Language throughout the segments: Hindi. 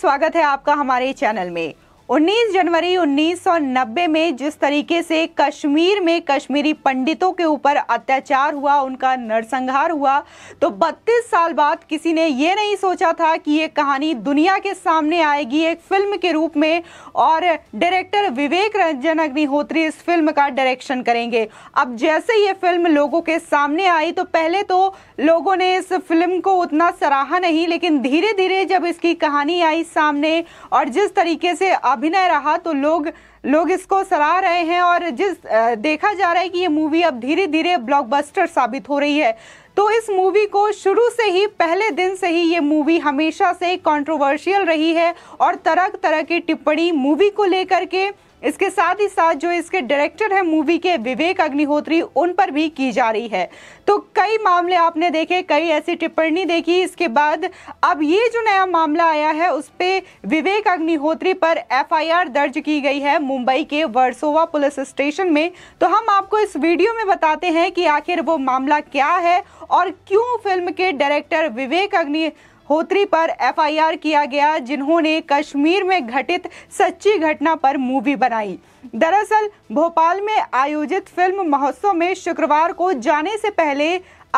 स्वागत है आपका हमारे चैनल में 19 जनवरी 1990 में जिस तरीके से कश्मीर में कश्मीरी पंडितों के ऊपर अत्याचार हुआ उनका नरसंहार हुआ तो 32 साल बाद किसी ने ये नहीं सोचा था कि ये कहानी दुनिया के सामने आएगी एक फिल्म के रूप में और डायरेक्टर विवेक रंजन अग्निहोत्री इस फिल्म का डायरेक्शन करेंगे अब जैसे ये फिल्म लोगों के सामने आई तो पहले तो लोगों ने इस फिल्म को उतना सराहा नहीं लेकिन धीरे धीरे जब इसकी कहानी आई सामने और जिस तरीके से अब अभिनय रहा तो लोग लोग इसको सराह रहे हैं और जिस देखा जा रहा है कि ये मूवी अब धीरे धीरे ब्लॉकबस्टर साबित हो रही है तो इस मूवी को शुरू से ही पहले दिन से ही ये मूवी हमेशा से कंट्रोवर्शियल रही है और तरह तरह की टिप्पणी मूवी को लेकर के इसके साथ ही साथ जो इसके डायरेक्टर है मूवी के विवेक अग्निहोत्री उन पर भी की जा रही है तो कई मामले आपने देखे कई ऐसी टिप्पणी देखी इसके बाद अब ये जो नया मामला आया है उस पर विवेक अग्निहोत्री पर एफआईआर दर्ज की गई है मुंबई के वर्सोवा पुलिस स्टेशन में तो हम आपको इस वीडियो में बताते हैं कि आखिर वो मामला क्या है और क्यों फिल्म के डायरेक्टर विवेक अग्नि होत्री पर एफआईआर किया गया जिन्होंने कश्मीर में घटित सच्ची घटना पर मूवी बनाई दरअसल भोपाल में आयोजित फिल्म महोत्सव में शुक्रवार को जाने से पहले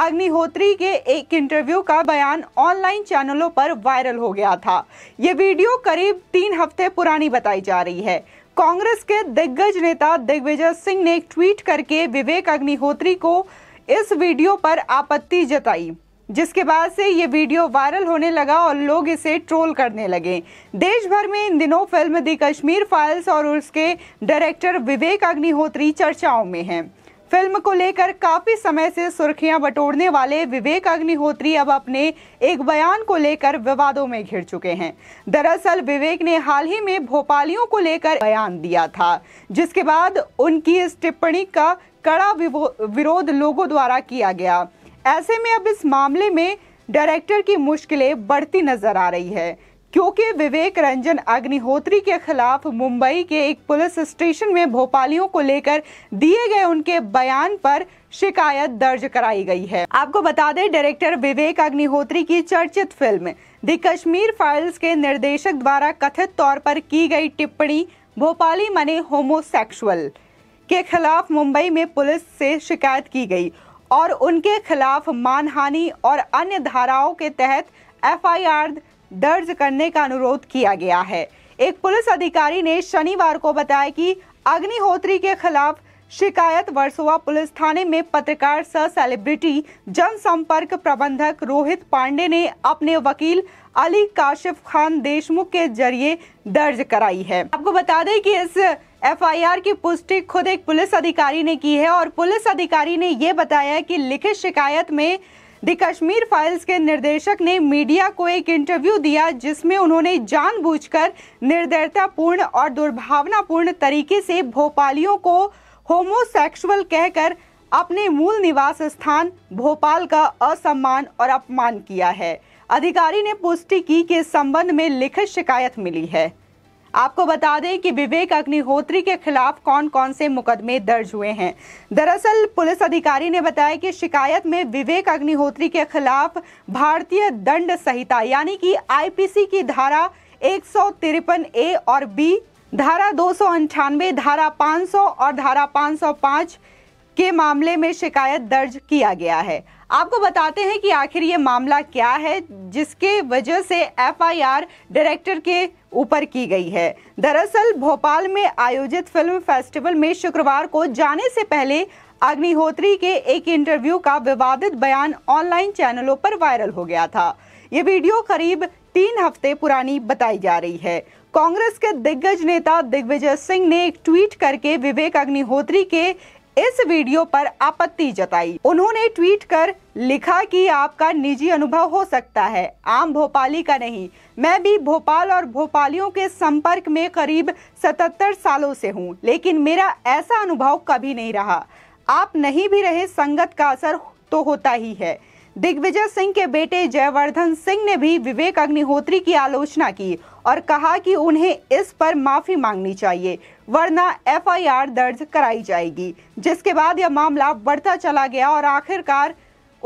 अग्निहोत्री के एक इंटरव्यू का बयान ऑनलाइन चैनलों पर वायरल हो गया था ये वीडियो करीब तीन हफ्ते पुरानी बताई जा रही है कांग्रेस के दिग्गज नेता दिग्विजय सिंह ने ट्वीट करके विवेक अग्निहोत्री को इस वीडियो पर आपत्ति जताई जिसके बाद से ये वीडियो वायरल होने लगा और लोग इसे ट्रोल करने लगे देश भर में इन दिनों फिल्म दी कश्मीर फाइल्स और उसके डायरेक्टर विवेक अग्निहोत्री चर्चाओं में हैं फिल्म को लेकर काफी समय से सुर्खियां बटोरने वाले विवेक अग्निहोत्री अब अपने एक बयान को लेकर विवादों में घिर चुके हैं दरअसल विवेक ने हाल ही में भोपालियों को लेकर बयान दिया था जिसके बाद उनकी इस टिप्पणी का कड़ा विरोध लोगों द्वारा किया गया ऐसे में अब इस मामले में डायरेक्टर की मुश्किलें बढ़ती नजर आ रही है क्योंकि विवेक रंजन अग्निहोत्री के खिलाफ मुंबई के एक पुलिस स्टेशन में भोपालियों को लेकर दिए गए उनके बयान पर शिकायत दर्ज कराई गई है आपको बता दें डायरेक्टर विवेक अग्निहोत्री की चर्चित फिल्म द कश्मीर फाइल्स के निर्देशक द्वारा कथित तौर पर की गई टिप्पणी भोपाली मने होमोसेक्सुअल के खिलाफ मुंबई में पुलिस से शिकायत की गई और उनके खिलाफ मानहानि और अन्य धाराओं के तहत एफआईआर दर्ज करने का अनुरोध किया गया है एक पुलिस अधिकारी ने शनिवार को बताया कि अग्निहोत्री के खिलाफ शिकायत वर्सोवा पुलिस थाने में पत्रकार सह सेलिब्रिटी जनसंपर्क प्रबंधक रोहित पांडे ने अपने वकील अली काशिफ खान देशमुख के जरिए दर्ज कराई है आपको बता दें कि इस एफआईआर की पुष्टि खुद एक पुलिस अधिकारी ने की है और पुलिस अधिकारी ने यह बताया कि लिखित शिकायत में दी कश्मीर फाइल्स के निर्देशक ने मीडिया को एक इंटरव्यू दिया जिसमें उन्होंने जानबूझकर निर्दयतापूर्ण और दुर्भावनापूर्ण तरीके से भोपालियों को होमोसेक्सुअल कहकर अपने मूल निवास स्थान भोपाल का असम्मान और अपमान किया है अधिकारी ने पुष्टि की कि इस संबंध में लिखित शिकायत मिली है आपको बता दें कि विवेक अग्निहोत्री के खिलाफ कौन कौन से मुकदमे दर्ज हुए हैं दरअसल पुलिस अधिकारी ने बताया कि शिकायत में विवेक अग्निहोत्री के खिलाफ भारतीय दंड संहिता यानी कि आईपीसी की धारा एक ए और बी धारा दो धारा 500 और धारा 505 के मामले में शिकायत दर्ज किया गया है आपको बताते हैं कि आखिर ये मामला क्या है जिसके वजह से एफआईआर डायरेक्टर के ऊपर की गई है दरअसल भोपाल में आयोजित फिल्म फेस्टिवल में शुक्रवार को जाने से पहले अग्निहोत्री के एक इंटरव्यू का विवादित बयान ऑनलाइन चैनलों पर वायरल हो गया था ये वीडियो करीब तीन हफ्ते पुरानी बताई जा रही है कांग्रेस के दिग्गज नेता दिग्विजय सिंह ने एक ट्वीट करके विवेक अग्निहोत्री के इस वीडियो पर आपत्ति जताई उन्होंने ट्वीट कर लिखा कि आपका निजी अनुभव हो सकता है आम भोपाली का नहीं मैं भी भोपाल और भोपालियों के संपर्क में करीब 77 सालों से हूँ लेकिन मेरा ऐसा अनुभव कभी नहीं रहा आप नहीं भी रहे संगत का असर तो होता ही है दिग्विजय सिंह के बेटे जयवर्धन सिंह ने भी विवेक अग्निहोत्री की आलोचना की और कहा कि उन्हें इस पर माफी मांगनी चाहिए वरना एफआईआर दर्ज कराई जाएगी जिसके बाद यह मामला बढ़ता चला गया और आखिरकार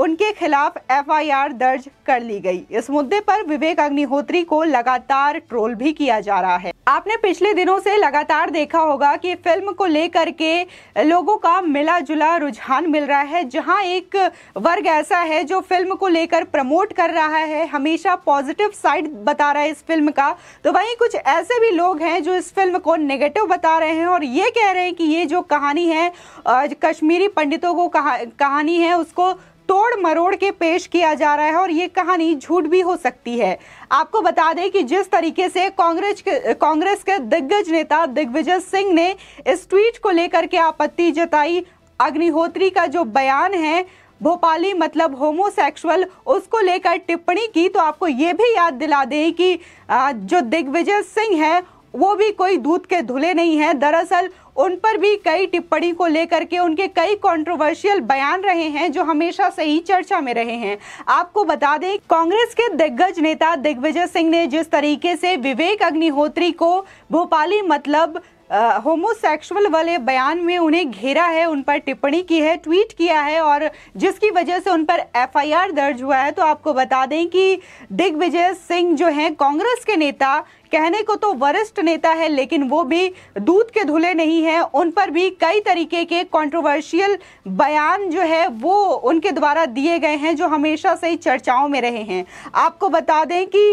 उनके खिलाफ एफआईआर दर्ज कर ली गई इस मुद्दे पर विवेक अग्निहोत्री को लगातार ट्रोल भी किया जा रहा है आपने पिछले दिनों से लगातार देखा होगा कि फिल्म को लेकर के लोगों का मिला जुला रुझान मिल रहा है जहां एक वर्ग ऐसा है जो फिल्म को लेकर प्रमोट कर रहा है हमेशा पॉजिटिव साइड बता रहा है इस फिल्म का तो वहीं कुछ ऐसे भी लोग हैं जो इस फिल्म को नेगेटिव बता रहे हैं और ये कह रहे हैं कि ये जो कहानी है कश्मीरी पंडितों को कहा, कहानी है उसको तोड़ मरोड़ के पेश किया जा रहा है और ये कहानी झूठ भी हो सकती है आपको बता दें कि जिस तरीके से कांग्रेस के कांग्रेस के दिग्गज नेता दिग्विजय सिंह ने इस ट्वीट को लेकर के आपत्ति जताई अग्निहोत्री का जो बयान है भोपाली मतलब होमोसेक्सुअल उसको लेकर टिप्पणी की तो आपको ये भी याद दिला दें कि जो दिग्विजय सिंह है वो भी कोई दूध के धुले नहीं हैं दरअसल उन पर भी कई टिप्पणी को लेकर के उनके कई कंट्रोवर्शियल बयान रहे हैं जो हमेशा से ही चर्चा में रहे हैं आपको बता दें कांग्रेस के दिग्गज नेता दिग्विजय सिंह ने जिस तरीके से विवेक अग्निहोत्री को भोपाली मतलब होमोसेक्सुअल वाले बयान में उन्हें घेरा है उन पर टिप्पणी की है ट्वीट किया है और जिसकी वजह से उन पर एफआईआर दर्ज हुआ है तो आपको बता दें कि दिग्विजय सिंह जो हैं कांग्रेस के नेता कहने को तो वरिष्ठ नेता है लेकिन वो भी दूध के धुले नहीं हैं उन पर भी कई तरीके के कंट्रोवर्शियल बयान जो है वो उनके द्वारा दिए गए हैं जो हमेशा से ही चर्चाओं में रहे हैं आपको बता दें कि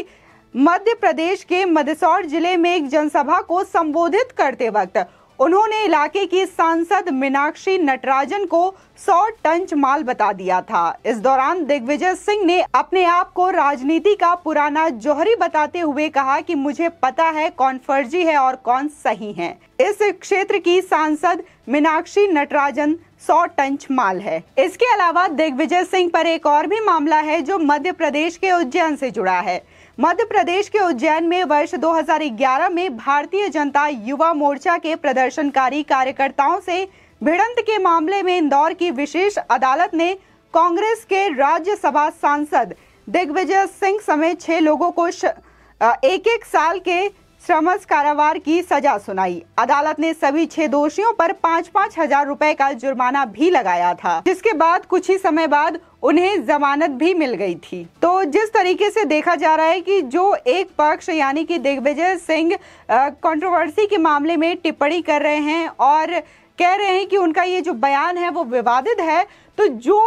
मध्य प्रदेश के मदसौर जिले में एक जनसभा को संबोधित करते वक्त उन्होंने इलाके की सांसद मीनाक्षी नटराजन को 100 टन माल बता दिया था इस दौरान दिग्विजय सिंह ने अपने आप को राजनीति का पुराना जोहरी बताते हुए कहा कि मुझे पता है कौन फर्जी है और कौन सही है इस क्षेत्र की सांसद मीनाक्षी नटराजन 100 टन माल है इसके अलावा दिग्विजय सिंह पर एक और भी मामला है जो मध्य प्रदेश के उज्जैन से जुड़ा है मध्य प्रदेश के उज्जैन में वर्ष 2011 में भारतीय जनता युवा मोर्चा के प्रदर्शनकारी कार्यकर्ताओं से भिड़ंत के मामले में इंदौर की विशेष अदालत ने कांग्रेस के राज्यसभा सांसद दिग्विजय सिंह समेत छह लोगों को एक एक साल के श्रमस कारावार की सजा सुनाई अदालत ने सभी छह दोषियों पर पाँच पाँच हजार रुपए का जुर्माना भी लगाया था जिसके बाद कुछ ही समय बाद उन्हें जमानत भी मिल गई थी तो जिस तरीके से देखा जा रहा है कि जो एक पक्ष यानी कि दिग्विजय सिंह कंट्रोवर्सी के मामले में टिप्पणी कर रहे हैं और कह रहे हैं कि उनका ये जो बयान है वो विवादित है तो जो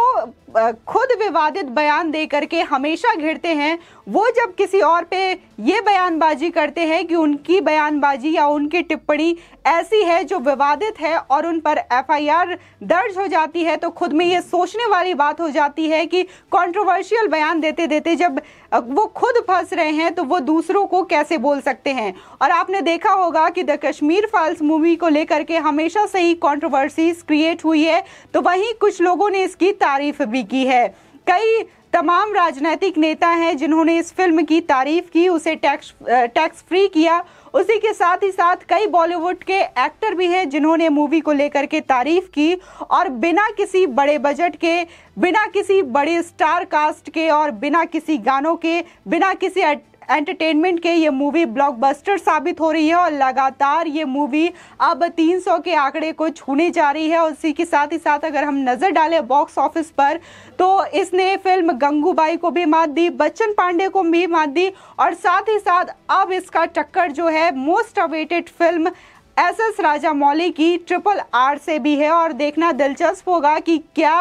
खुद विवादित बयान दे करके हमेशा घिरते हैं वो जब किसी और पे ये बयानबाजी करते हैं कि उनकी बयानबाजी या उनकी टिप्पणी ऐसी है जो विवादित है और उन पर एफआईआर दर्ज हो जाती है तो खुद में ये सोचने वाली बात हो जाती है कि कंट्रोवर्शियल बयान देते देते जब वो खुद फंस रहे हैं तो वो दूसरों को कैसे बोल सकते हैं और आपने देखा होगा कि द कश्मीर फाइल्स मूवी को लेकर के हमेशा से ही कॉन्ट्रोवर्सीज क्रिएट हुई है तो वहीं कुछ लोगों ने इसकी तारीफ भी की है कई तमाम राजनीतिक नेता हैं जिन्होंने इस फिल्म की तारीफ की उसे टैक्स टैक्स फ्री किया उसी के साथ ही साथ कई बॉलीवुड के एक्टर भी हैं जिन्होंने मूवी को लेकर के तारीफ की और बिना किसी बड़े बजट के बिना किसी बड़े स्टार कास्ट के और बिना किसी गानों के बिना किसी एंटरटेनमेंट के ये मूवी ब्लॉकबस्टर साबित हो रही है और लगातार ये मूवी अब 300 के आंकड़े को छूने जा रही है और उसी के साथ ही साथ अगर हम नज़र डालें बॉक्स ऑफिस पर तो इसने फिल्म गंगूबाई को भी मात दी बच्चन पांडे को भी मात दी और साथ ही साथ अब इसका टक्कर जो है most awaited film S S Rajamouli की ट्रिपल आर से भी है और देखना दिलचस्प होगा कि क्या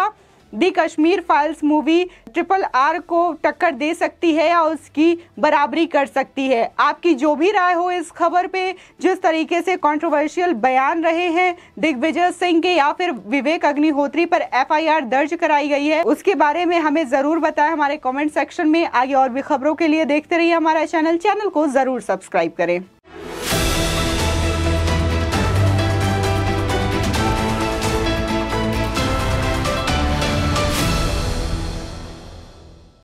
the Kashmir files movie triple R को टक्कर दे सकती है या उसकी बराबरी कर सकती है आपकी जो भी राय हो इस खबर पे जिस तरीके से कंट्रोवर्शियल बयान रहे हैं दिग्विजय सिंह के या फिर विवेक अग्निहोत्री पर एफआईआर दर्ज कराई गई है उसके बारे में हमें ज़रूर बताएं हमारे कमेंट सेक्शन में आगे और भी खबरों के लिए देखते रहिए हमारा चैनल चैनल को ज़रूर सब्सक्राइब करें